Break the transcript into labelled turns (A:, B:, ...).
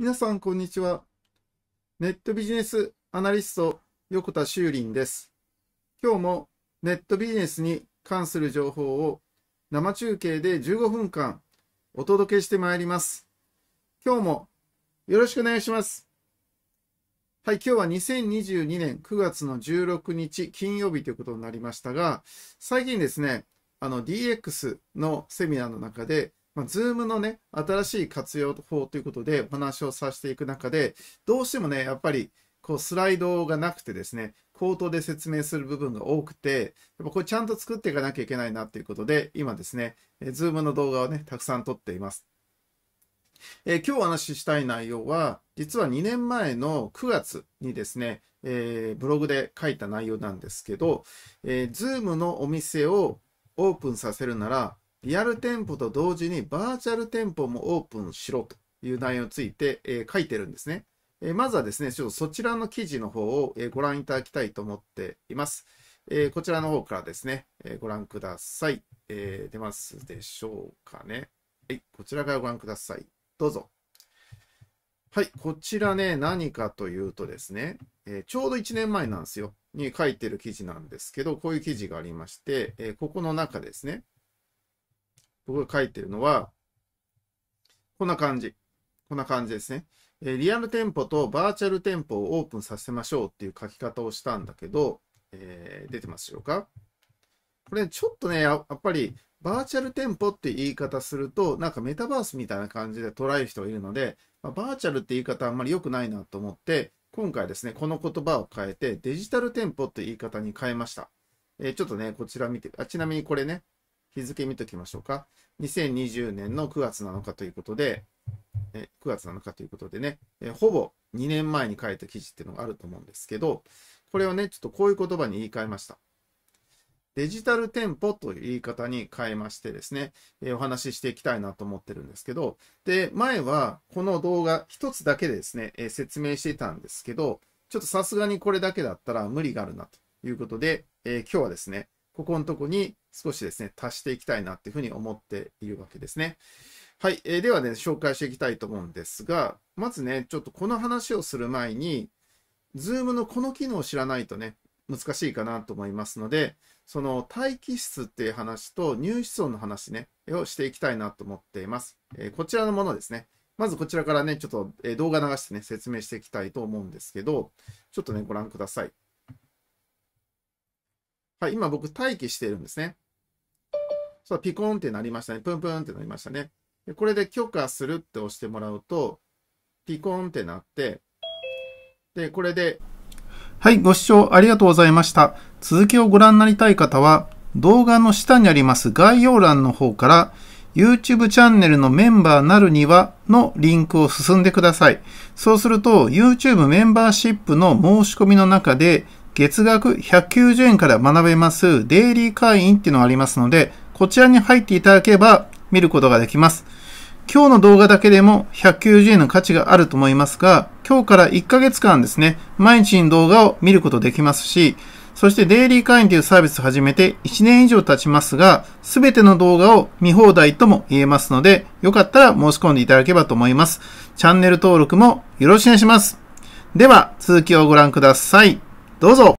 A: 皆さん、こんにちは。ネットビジネスアナリスト、横田修林です。今日もネットビジネスに関する情報を生中継で15分間お届けしてまいります。今日もよろしくお願いします。はい、今日は2022年9月の16日金曜日ということになりましたが、最近ですね、あの DX のセミナーの中で、まあ、Zoom のね、新しい活用法ということでお話をさせていく中で、どうしてもね、やっぱりこうスライドがなくてですね、口頭で説明する部分が多くて、やっぱこれちゃんと作っていかなきゃいけないなということで、今ですね、Zoom の動画をね、たくさん撮っています。えー、今日お話ししたい内容は、実は2年前の9月にですね、えー、ブログで書いた内容なんですけど、えー、Zoom のお店をオープンさせるなら、リアル店舗と同時にバーチャル店舗もオープンしろという内容について、えー、書いてるんですね。えー、まずはですね、ちょっとそちらの記事の方を、えー、ご覧いただきたいと思っています。えー、こちらの方からですね、えー、ご覧ください、えー。出ますでしょうかね。はい、こちらからご覧ください。どうぞ。はい、こちらね、何かというとですね、えー、ちょうど1年前なんですよ、に書いてる記事なんですけど、こういう記事がありまして、えー、ここの中ですね、僕が書いてるのは、こんな感じ。こんな感じですね。えリアル店舗とバーチャル店舗をオープンさせましょうっていう書き方をしたんだけど、えー、出てますでしょうかこれ、ね、ちょっとねや、やっぱりバーチャル店舗って言い方すると、なんかメタバースみたいな感じで捉える人がいるので、まあ、バーチャルって言い方あんまり良くないなと思って、今回ですね、この言葉を変えてデジタル店舗って言い方に変えました。えー、ちょっとね、こちら見て、あ、ちなみにこれね、日付見ときましょうか。2020年の9月7日ということで、え9月7日ということでね、えほぼ2年前に書いた記事っていうのがあると思うんですけど、これをね、ちょっとこういう言葉に言い換えました。デジタル店舗という言い方に変えましてですね、えお話ししていきたいなと思ってるんですけど、で、前はこの動画1つだけでですね、え説明していたんですけど、ちょっとさすがにこれだけだったら無理があるなということで、え今日はですね、ここのとこに少しですね、足していきたいなっていうふうに思っているわけですね。はい。えー、ではね、紹介していきたいと思うんですが、まずね、ちょっとこの話をする前に、Zoom のこの機能を知らないとね、難しいかなと思いますので、その待機室っていう話と入室音の話ね、をしていきたいなと思っています。えー、こちらのものですね。まずこちらからね、ちょっと動画流してね、説明していきたいと思うんですけど、ちょっとね、ご覧ください。はい、今僕待機しているんですね。そう、ピコンってなりましたね。プンプンってなりましたね。でこれで許可するって押してもらうと、ピコンってなって、で、これで。はい、ご視聴ありがとうございました。続きをご覧になりたい方は、動画の下にあります概要欄の方から、YouTube チャンネルのメンバーなるにはのリンクを進んでください。そうすると YouTube メンバーシップの申し込みの中で月額190円から学べますデイリー会員っていうのがありますので、こちらに入っていただければ見ることができます。今日の動画だけでも190円の価値があると思いますが、今日から1ヶ月間ですね、毎日に動画を見ることできますし、そしてデイリー会員というサービスを始めて1年以上経ちますが、すべての動画を見放題とも言えますので、よかったら申し込んでいただければと思います。チャンネル登録もよろしくお願いします。では、続きをご覧ください。どうぞ